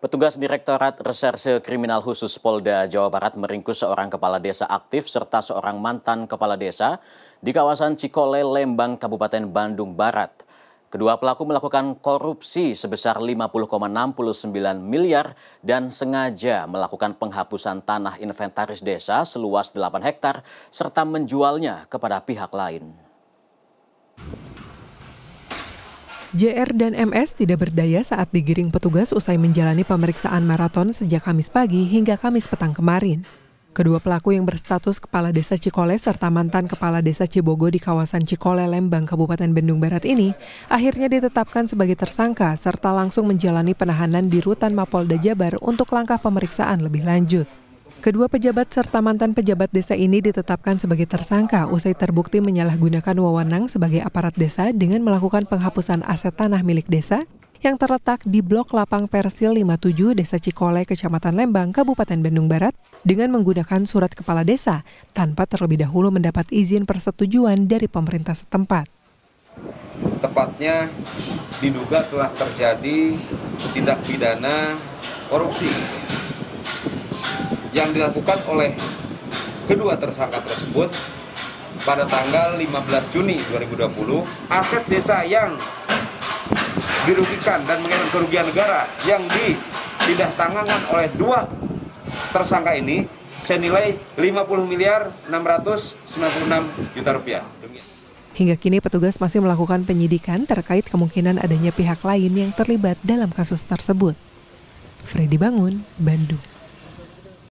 Petugas Direktorat Reserse Kriminal Khusus Polda Jawa Barat meringkus seorang kepala desa aktif serta seorang mantan kepala desa di kawasan Cikole, Lembang, Kabupaten Bandung Barat. Kedua pelaku melakukan korupsi sebesar 50,69 miliar dan sengaja melakukan penghapusan tanah inventaris desa seluas 8 hektar serta menjualnya kepada pihak lain. JR dan MS tidak berdaya saat digiring petugas usai menjalani pemeriksaan maraton sejak Kamis pagi hingga Kamis petang kemarin. Kedua pelaku yang berstatus Kepala Desa Cikole serta mantan Kepala Desa Cibogo di kawasan Cikole, Lembang, Kabupaten Bendung Barat ini akhirnya ditetapkan sebagai tersangka serta langsung menjalani penahanan di Rutan Mapolda Jabar untuk langkah pemeriksaan lebih lanjut. Kedua pejabat serta mantan pejabat desa ini ditetapkan sebagai tersangka usai terbukti menyalahgunakan wewenang sebagai aparat desa dengan melakukan penghapusan aset tanah milik desa yang terletak di Blok Lapang Persil 57 Desa Cikole, Kecamatan Lembang, Kabupaten Bandung Barat dengan menggunakan surat kepala desa tanpa terlebih dahulu mendapat izin persetujuan dari pemerintah setempat. Tepatnya diduga telah terjadi tindak pidana korupsi yang dilakukan oleh kedua tersangka tersebut pada tanggal 15 Juni 2020 aset desa yang dirugikan dan mengalami kerugian negara yang tangankan oleh dua tersangka ini senilai 50 miliar 696 juta rupiah. Hingga kini petugas masih melakukan penyidikan terkait kemungkinan adanya pihak lain yang terlibat dalam kasus tersebut. Freddy Bangun, Bandung.